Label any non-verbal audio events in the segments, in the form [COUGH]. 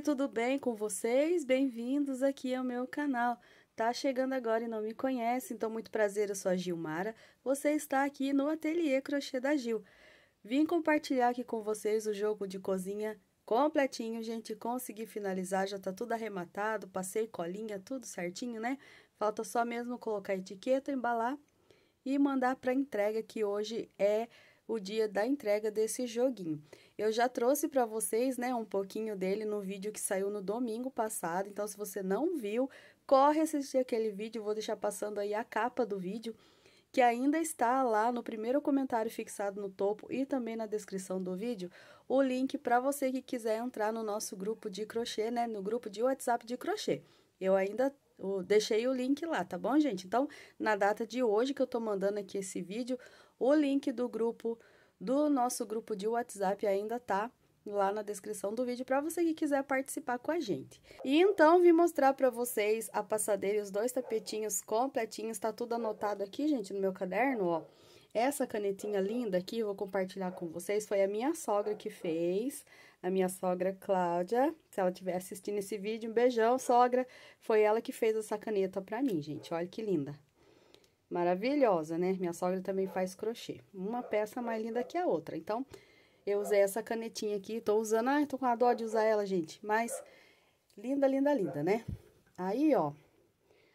tudo bem com vocês? Bem-vindos aqui ao meu canal. Tá chegando agora e não me conhece, então muito prazer, eu sou a Gilmara. Você está aqui no Ateliê Crochê da Gil. Vim compartilhar aqui com vocês o jogo de cozinha completinho, gente. Consegui finalizar, já tá tudo arrematado, passei colinha, tudo certinho, né? Falta só mesmo colocar etiqueta, embalar e mandar para entrega, que hoje é o dia da entrega desse joguinho. Eu já trouxe para vocês, né, um pouquinho dele no vídeo que saiu no domingo passado, então se você não viu, corre assistir aquele vídeo, vou deixar passando aí a capa do vídeo, que ainda está lá no primeiro comentário fixado no topo e também na descrição do vídeo, o link para você que quiser entrar no nosso grupo de crochê, né, no grupo de WhatsApp de crochê. Eu ainda eu deixei o link lá, tá bom, gente? Então, na data de hoje que eu tô mandando aqui esse vídeo, o link do grupo do nosso grupo de WhatsApp ainda tá lá na descrição do vídeo para você que quiser participar com a gente. E então vim mostrar para vocês a passadeira e os dois tapetinhos completinhos, tá tudo anotado aqui, gente, no meu caderno, ó. Essa canetinha linda aqui, vou compartilhar com vocês, foi a minha sogra que fez, a minha sogra Cláudia, se ela estiver assistindo esse vídeo, um beijão, sogra, foi ela que fez essa caneta para mim, gente, olha que linda maravilhosa, né? Minha sogra também faz crochê. Uma peça mais linda que a outra. Então, eu usei essa canetinha aqui, tô usando, ai, tô com a dó de usar ela, gente, mas linda, linda, linda, né? Aí, ó,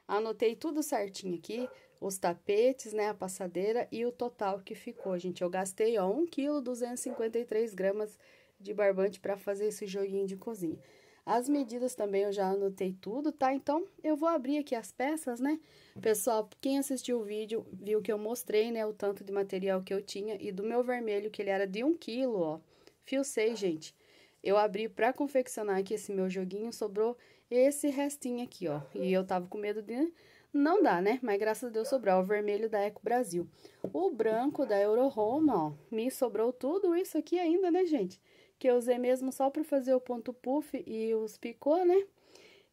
anotei tudo certinho aqui, os tapetes, né, a passadeira e o total que ficou, gente. Eu gastei, ó, 1,253 gramas de barbante para fazer esse joguinho de cozinha. As medidas também eu já anotei tudo, tá? Então, eu vou abrir aqui as peças, né? Pessoal, quem assistiu o vídeo viu que eu mostrei, né, o tanto de material que eu tinha e do meu vermelho, que ele era de 1 quilo, ó. Fio 6, gente. Eu abri pra confeccionar aqui esse meu joguinho, sobrou esse restinho aqui, ó. E eu tava com medo de não dá, né? Mas graças a Deus sobrou o vermelho da Eco Brasil. O branco da Euro Roma, ó, me sobrou tudo isso aqui ainda, né, gente? que eu usei mesmo só para fazer o ponto puff e os picô, né?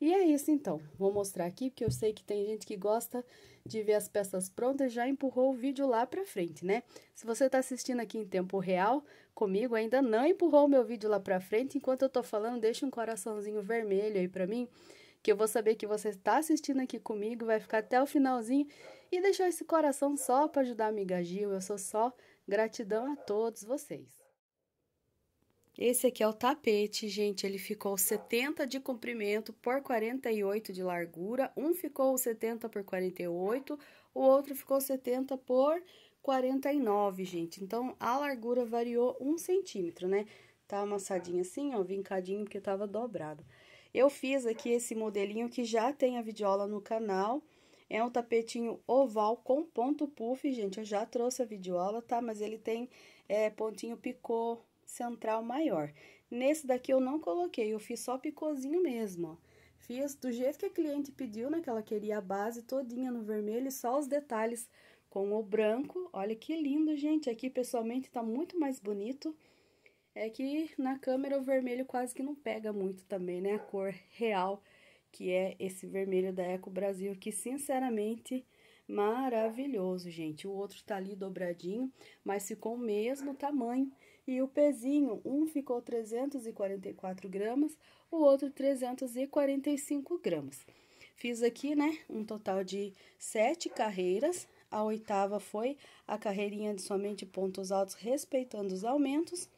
E é isso, então. Vou mostrar aqui, porque eu sei que tem gente que gosta de ver as peças prontas, já empurrou o vídeo lá pra frente, né? Se você tá assistindo aqui em tempo real, comigo ainda não empurrou o meu vídeo lá pra frente, enquanto eu tô falando, deixa um coraçãozinho vermelho aí pra mim, que eu vou saber que você está assistindo aqui comigo, vai ficar até o finalzinho, e deixou esse coração só pra ajudar a me Gil, eu sou só gratidão a todos vocês. Esse aqui é o tapete, gente. Ele ficou 70 de comprimento por 48 de largura. Um ficou 70 por 48, o outro ficou 70 por 49, gente. Então, a largura variou um centímetro, né? Tá amassadinho assim, ó, vincadinho, porque tava dobrado. Eu fiz aqui esse modelinho que já tem a videoaula no canal. É um tapetinho oval com ponto puff, gente. Eu já trouxe a videoaula, tá? Mas ele tem é, pontinho picô, central maior. Nesse daqui eu não coloquei, eu fiz só picôzinho mesmo, ó. Fiz do jeito que a cliente pediu, né, que ela queria a base todinha no vermelho e só os detalhes com o branco. Olha que lindo, gente, aqui pessoalmente tá muito mais bonito. É que na câmera o vermelho quase que não pega muito também, né, a cor real, que é esse vermelho da Eco Brasil, que sinceramente Maravilhoso, gente. O outro tá ali dobradinho, mas ficou o mesmo tamanho. E o pezinho, um ficou 344 gramas, o outro 345 gramas. Fiz aqui, né, um total de sete carreiras. A oitava foi a carreirinha de somente pontos altos, respeitando os aumentos.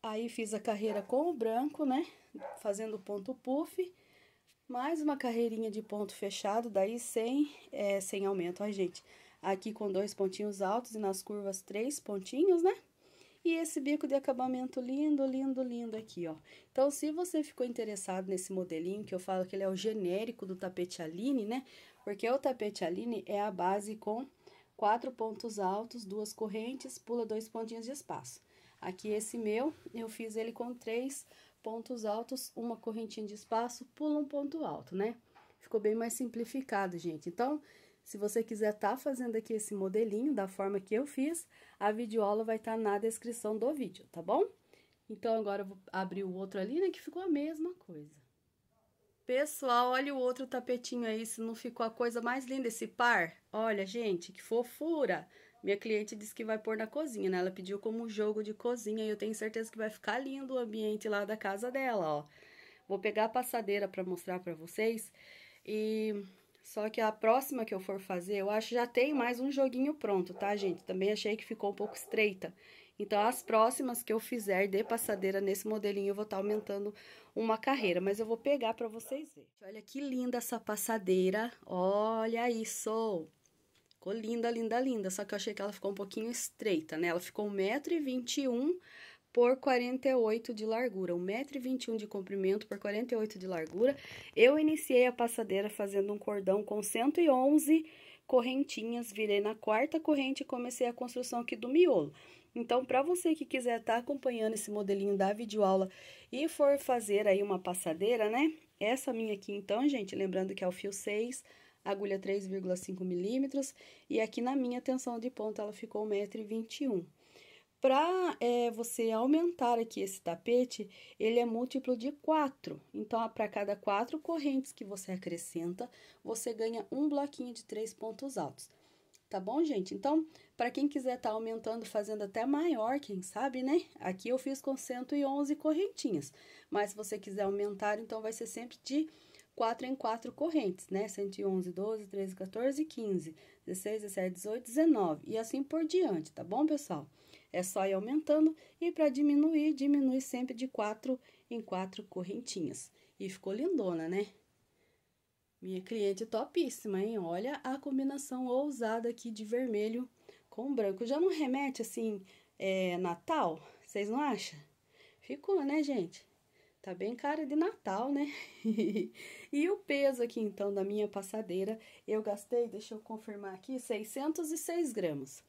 Aí, fiz a carreira com o branco, né, fazendo ponto puff mais uma carreirinha de ponto fechado, daí sem, é, sem aumento, a gente. Aqui com dois pontinhos altos e nas curvas três pontinhos, né? E esse bico de acabamento lindo, lindo, lindo aqui, ó. Então, se você ficou interessado nesse modelinho, que eu falo que ele é o genérico do tapete Aline, né? Porque o tapete Aline é a base com quatro pontos altos, duas correntes, pula dois pontinhos de espaço. Aqui esse meu, eu fiz ele com três pontos altos, uma correntinha de espaço, pula um ponto alto, né? Ficou bem mais simplificado, gente. Então, se você quiser tá fazendo aqui esse modelinho da forma que eu fiz, a videoaula vai estar tá na descrição do vídeo, tá bom? Então, agora eu vou abrir o outro ali, né, que ficou a mesma coisa. Pessoal, olha o outro tapetinho aí, se não ficou a coisa mais linda esse par. Olha, gente, que fofura! Minha cliente disse que vai pôr na cozinha, né? Ela pediu como jogo de cozinha e eu tenho certeza que vai ficar lindo o ambiente lá da casa dela, ó. Vou pegar a passadeira para mostrar para vocês e só que a próxima que eu for fazer, eu acho já tem mais um joguinho pronto, tá, gente? Também achei que ficou um pouco estreita. Então, as próximas que eu fizer de passadeira nesse modelinho, eu vou estar tá aumentando uma carreira. Mas eu vou pegar para vocês verem. Olha que linda essa passadeira. Olha isso! Ficou linda, linda, linda. Só que eu achei que ela ficou um pouquinho estreita, né? Ela ficou 1,21m por 48 de largura, 1,21m de comprimento por 48 de largura. Eu iniciei a passadeira fazendo um cordão com 111 correntinhas, virei na quarta corrente e comecei a construção aqui do miolo. Então, para você que quiser estar tá acompanhando esse modelinho da videoaula e for fazer aí uma passadeira, né? Essa minha aqui, então, gente, lembrando que é o fio 6 agulha 3,5 milímetros, e aqui na minha tensão de ponta ela ficou 1,21m. Para é, você aumentar aqui esse tapete, ele é múltiplo de 4. Então, para cada quatro correntes que você acrescenta, você ganha um bloquinho de três pontos altos. Tá bom, gente? Então, para quem quiser estar tá aumentando, fazendo até maior, quem sabe, né? Aqui eu fiz com 111 correntinhas. Mas se você quiser aumentar, então vai ser sempre de 4 em 4 correntes, né? 111, 12, 13, 14, 15, 16, 17, 18, 19 e assim por diante, tá bom, pessoal? É só ir aumentando e para diminuir, diminui sempre de 4 em 4 correntinhas. E ficou lindona, né? Minha cliente topíssima, hein? Olha a combinação ousada aqui de vermelho com branco. Já não remete, assim, é, Natal? Vocês não acham? Ficou, né, gente? Tá bem cara de Natal, né? [LAUGHS] e o peso aqui, então, da minha passadeira, eu gastei, deixa eu confirmar aqui, 606 gramas.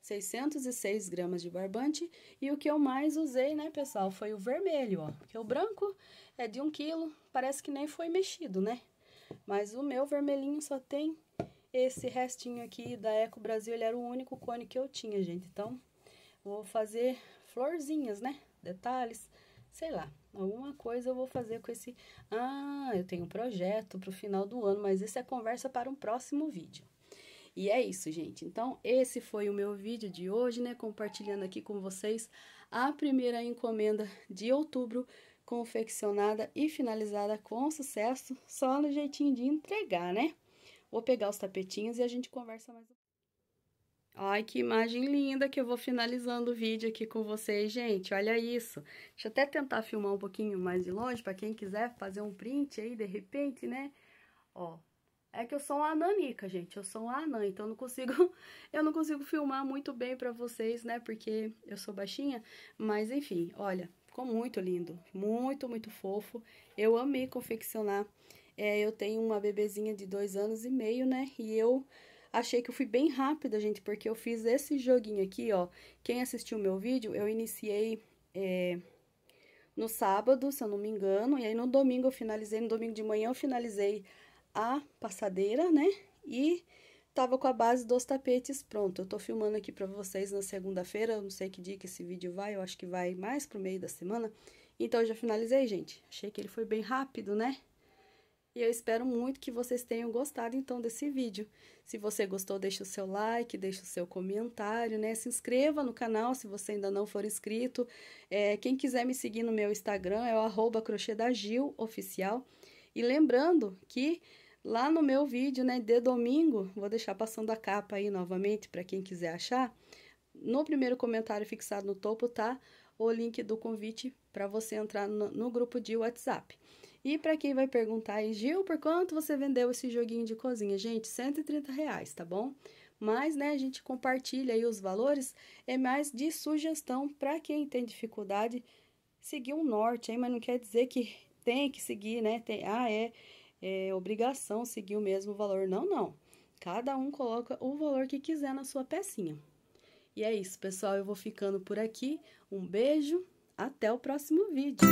606 gramas de barbante. E o que eu mais usei, né, pessoal, foi o vermelho, ó. Porque o branco é de 1 quilo, parece que nem foi mexido, né? Mas o meu vermelhinho só tem esse restinho aqui da Eco Brasil. Ele era o único cone que eu tinha, gente. Então, vou fazer florzinhas, né? Detalhes sei lá, alguma coisa eu vou fazer com esse. Ah, eu tenho um projeto para o final do ano, mas isso é conversa para um próximo vídeo. E é isso, gente. Então, esse foi o meu vídeo de hoje, né? Compartilhando aqui com vocês a primeira encomenda de outubro, confeccionada e finalizada com sucesso, só no jeitinho de entregar, né? Vou pegar os tapetinhos e a gente conversa mais um Ai, que imagem linda que eu vou finalizando o vídeo aqui com vocês, gente. Olha isso. Deixa eu até tentar filmar um pouquinho mais de longe, para quem quiser fazer um print aí, de repente, né? Ó, é que eu sou uma ananica, gente. Eu sou uma anã, então eu não consigo, [LAUGHS] eu não consigo filmar muito bem para vocês, né? Porque eu sou baixinha, mas enfim, olha, ficou muito lindo, muito, muito fofo. Eu amei confeccionar. É, eu tenho uma bebezinha de dois anos e meio, né? E eu Achei que eu fui bem rápida, gente, porque eu fiz esse joguinho aqui, ó. Quem assistiu o meu vídeo, eu iniciei é, no sábado, se eu não me engano, e aí no domingo eu finalizei, no domingo de manhã eu finalizei a passadeira, né? E tava com a base dos tapetes pronto. Eu tô filmando aqui pra vocês na segunda-feira, eu não sei que dia que esse vídeo vai, eu acho que vai mais pro meio da semana. Então, eu já finalizei, gente. Achei que ele foi bem rápido, né? E eu espero muito que vocês tenham gostado então desse vídeo. Se você gostou, deixe o seu like, deixe o seu comentário, né? Se inscreva no canal se você ainda não for inscrito. É, quem quiser me seguir no meu Instagram é o arroba oficial. E lembrando que lá no meu vídeo, né, de domingo, vou deixar passando a capa aí novamente para quem quiser achar. No primeiro comentário fixado no topo tá o link do convite para você entrar no, no grupo de WhatsApp. E para quem vai perguntar aí, Gil, por quanto você vendeu esse joguinho de cozinha? Gente, 130 reais, tá bom? Mas, né, a gente compartilha aí os valores, é mais de sugestão para quem tem dificuldade seguir um norte, hein? Mas não quer dizer que tem que seguir, né? Tem, ah, é, é obrigação seguir o mesmo valor. Não, não. Cada um coloca o valor que quiser na sua pecinha. E é isso, pessoal. Eu vou ficando por aqui. Um beijo. Até o próximo vídeo.